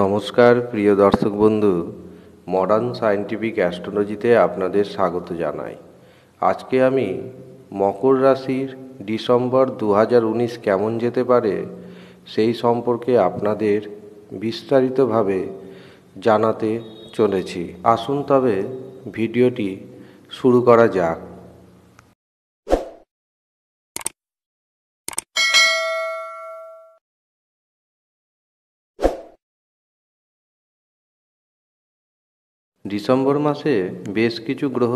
নমস্কার প্রিয় দর্শক বন্ধু মডার্ন সায়েন্টিফিক অ্যাস্ট্রোলজিতে আপনাদের স্বাগত জানাই আজকে আমি মকর রাশির ডিসেম্বর দু কেমন যেতে পারে সেই সম্পর্কে আপনাদের বিস্তারিতভাবে জানাতে চলেছি আসুন তবে ভিডিওটি শুরু করা যাক ডিসেম্বর মাসে বেশ কিছু গ্রহ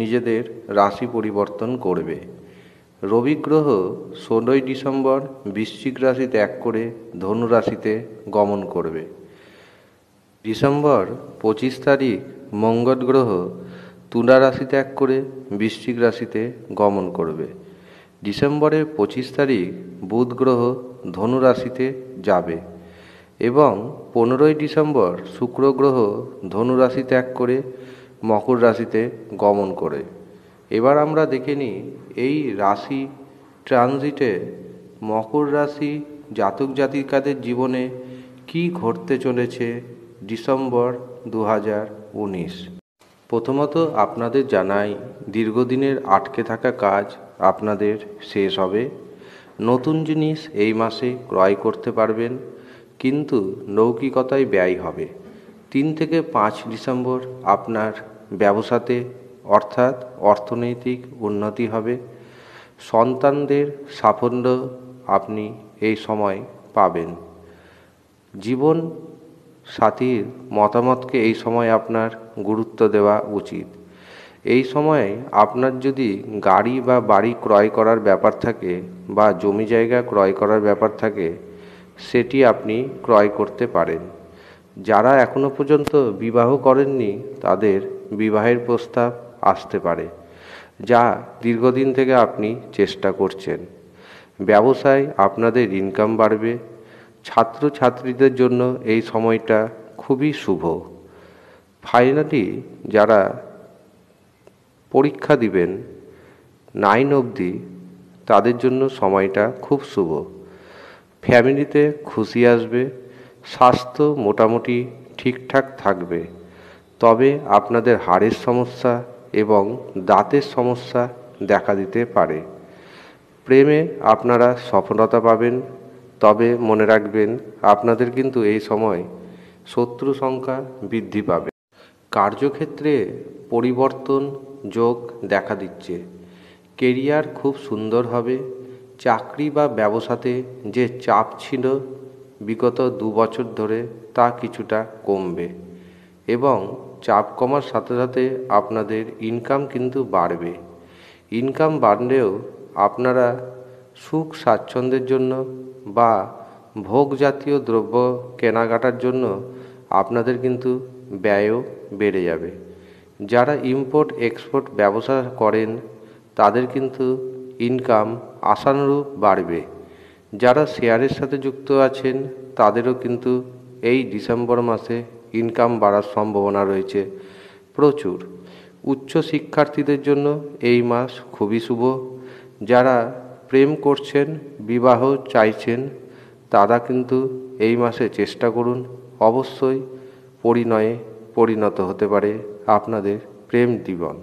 নিজেদের রাশি পরিবর্তন করবে রবি গ্রহ ষোলোই ডিসেম্বর বৃশ্চিক রাশি ত্যাগ করে ধনু রাশিতে গমন করবে ডিসেম্বর পঁচিশ তারিখ মঙ্গল গ্রহ তুলা রাশি ত্যাগ করে বৃশ্চিক রাশিতে গমন করবে ডিসেম্বরের পঁচিশ তারিখ বুধ গ্রহ ধনু রাশিতে যাবে এবং পনেরোই ডিসেম্বর শুক্র গ্রহ ধনু রাশি ত্যাগ করে মকর রাশিতে গমন করে এবার আমরা দেখে নিই এই রাশি ট্রানজিটে মকর রাশি জাতক জাতিকাদের জীবনে কি ঘটতে চলেছে ডিসেম্বর দু প্রথমত আপনাদের জানাই দীর্ঘদিনের আটকে থাকা কাজ আপনাদের শেষ হবে নতুন জিনিস এই মাসে ক্রয় করতে পারবেন কিন্তু নৌকিকতায় ব্যয় হবে তিন থেকে পাঁচ ডিসেম্বর আপনার ব্যবসাতে অর্থাৎ অর্থনৈতিক উন্নতি হবে সন্তানদের সাফল্য আপনি এই সময় পাবেন জীবন সাথীর মতামতকে এই সময় আপনার গুরুত্ব দেওয়া উচিত এই সময়ে আপনার যদি গাড়ি বা বাড়ি ক্রয় করার ব্যাপার থাকে বা জমি জায়গা ক্রয় করার ব্যাপার থাকে সেটি আপনি ক্রয় করতে পারেন যারা এখনো পর্যন্ত বিবাহ করেননি তাদের বিবাহের প্রস্তাব আসতে পারে যা দীর্ঘদিন থেকে আপনি চেষ্টা করছেন ব্যবসায় আপনাদের ইনকাম বাড়বে ছাত্রছাত্রীদের জন্য এই সময়টা খুবই শুভ ফাইনালি যারা পরীক্ষা দিবেন নাইন অবধি তাদের জন্য সময়টা খুব শুভ ফ্যামিলিতে খুশি আসবে স্বাস্থ্য মোটামুটি ঠিকঠাক থাকবে তবে আপনাদের হাড়ের সমস্যা এবং দাঁতের সমস্যা দেখা দিতে পারে প্রেমে আপনারা সফলতা পাবেন তবে মনে রাখবেন আপনাদের কিন্তু এই সময় শত্রু সংখ্যা বৃদ্ধি পাবে কার্যক্ষেত্রে পরিবর্তন যোগ দেখা দিচ্ছে কেরিয়ার খুব সুন্দর হবে চাকরি বা ব্যবসাতে যে চাপ ছিল বিগত দু বছর ধরে তা কিছুটা কমবে এবং চাপ কমার সাথে সাথে আপনাদের ইনকাম কিন্তু বাড়বে ইনকাম বাড়লেও আপনারা সুখ স্বাচ্ছন্দ্যের জন্য বা ভোগ জাতীয় দ্রব্য কেনাকাটার জন্য আপনাদের কিন্তু ব্যয়ও বেড়ে যাবে যারা ইম্পোর্ট এক্সপোর্ট ব্যবসা করেন তাদের কিন্তু ইনকাম আশানুরূপ বাড়বে যারা শেয়ারের সাথে যুক্ত আছেন তাদেরও কিন্তু এই ডিসেম্বর মাসে ইনকাম বাড়ার সম্ভাবনা রয়েছে প্রচুর উচ্চ শিক্ষার্থীদের জন্য এই মাস খুবই শুভ যারা প্রেম করছেন বিবাহ চাইছেন তারা কিন্তু এই মাসে চেষ্টা করুন অবশ্যই পরিণয়ে পরিণত হতে পারে আপনাদের প্রেম জীবন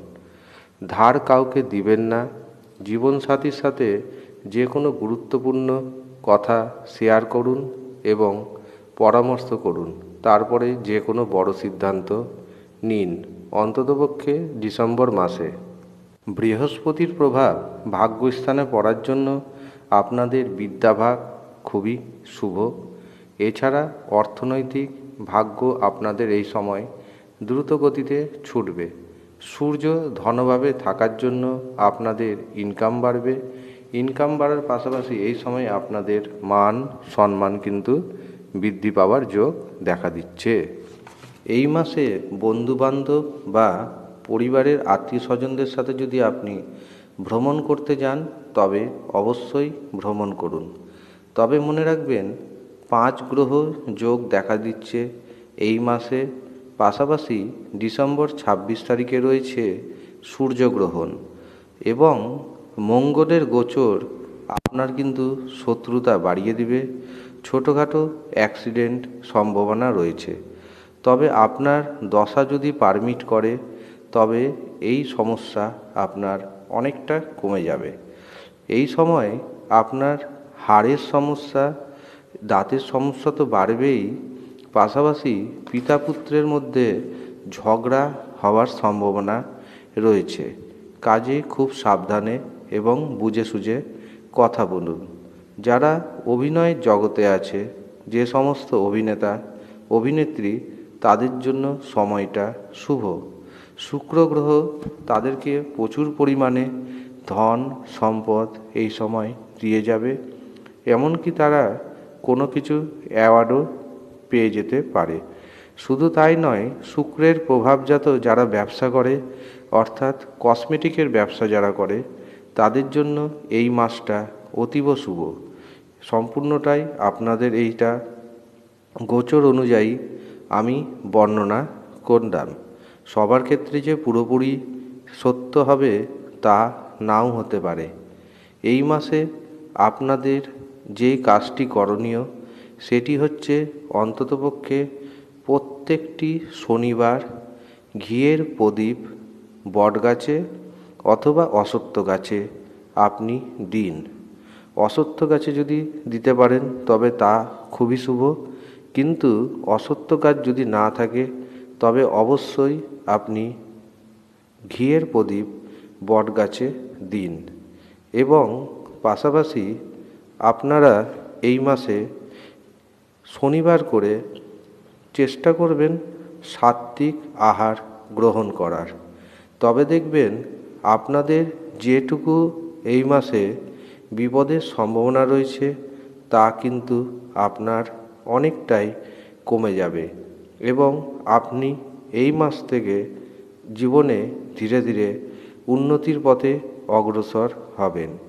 ধার কাউকে দিবেন না জীবনসাথীর সাথে যে কোনো গুরুত্বপূর্ণ কথা শেয়ার করুন এবং পরামর্শ করুন তারপরে যে কোনো বড় সিদ্ধান্ত নিন অন্ততপক্ষে ডিসেম্বর মাসে বৃহস্পতির প্রভাব ভাগ্যস্থানে পড়ার জন্য আপনাদের বিদ্যাভাগ খুবই শুভ এছাড়া অর্থনৈতিক ভাগ্য আপনাদের এই সময় দ্রুত গতিতে ছুটবে সূর্য ধনভাবে থাকার জন্য আপনাদের ইনকাম বাড়বে ইনকাম বাড়ার পাশাপাশি এই সময় আপনাদের মান সম্মান কিন্তু বৃদ্ধি পাওয়ার যোগ দেখা দিচ্ছে এই মাসে বন্ধুবান্ধব বা পরিবারের আত্মীয় স্বজনদের সাথে যদি আপনি ভ্রমণ করতে যান তবে অবশ্যই ভ্রমণ করুন তবে মনে রাখবেন পাঁচ গ্রহ যোগ দেখা দিচ্ছে এই মাসে পাশাপাশি ডিসেম্বর ছাব্বিশ তারিখে রয়েছে সূর্যগ্রহণ এবং মঙ্গলের গোচর আপনার কিন্তু শত্রুতা বাড়িয়ে দিবে ছোটোখাটো অ্যাক্সিডেন্ট সম্ভাবনা রয়েছে তবে আপনার দশা যদি পারমিট করে তবে এই সমস্যা আপনার অনেকটা কমে যাবে এই সময় আপনার হাড়ের সমস্যা দাঁতের সমস্যা তো বাড়বেই পাশাপাশি পিতা পুত্রের মধ্যে ঝগড়া হওয়ার সম্ভাবনা রয়েছে কাজে খুব সাবধানে এবং বুঝে সুঝে কথা বলুন যারা অভিনয় জগতে আছে যে সমস্ত অভিনেতা অভিনেত্রী তাদের জন্য সময়টা শুভ শুক্র গ্রহ তাদেরকে প্রচুর পরিমাণে ধন সম্পদ এই সময় দিয়ে যাবে এমনকি তারা কোনো কিছু অ্যাওয়ার্ডও পেয়ে যেতে পারে শুধু তাই নয় শুক্রের প্রভাবজাত যারা ব্যবসা করে অর্থাৎ কসমেটিকের ব্যবসা যারা করে তাদের জন্য এই মাসটা অতীব শুভ সম্পূর্ণটাই আপনাদের এইটা গোচর অনুযায়ী আমি বর্ণনা করলাম সবার ক্ষেত্রে যে পুরোপুরি সত্য হবে তা নাও হতে পারে এই মাসে আপনাদের যে কাজটি করণীয় সেটি হচ্ছে অন্ততপক্ষে প্রত্যেকটি শনিবার ঘিয়ের প্রদীপ বটগাছে অথবা অশ্বত্থ গাছে আপনি দিন অশ্বত্থ গাছে যদি দিতে পারেন তবে তা খুবই শুভ কিন্তু অশ্বত্থ গাছ যদি না থাকে তবে অবশ্যই আপনি ঘিয়ের প্রদীপ বটগাছে দিন এবং পাশাপাশি আপনারা এই মাসে শনিবার করে চেষ্টা করবেন সাত্বিক আহার গ্রহণ করার তবে দেখবেন আপনাদের যেটুকু এই মাসে বিপদের সম্ভাবনা রয়েছে তা কিন্তু আপনার অনেকটাই কমে যাবে এবং আপনি এই মাস থেকে জীবনে ধীরে ধীরে উন্নতির পথে অগ্রসর হবেন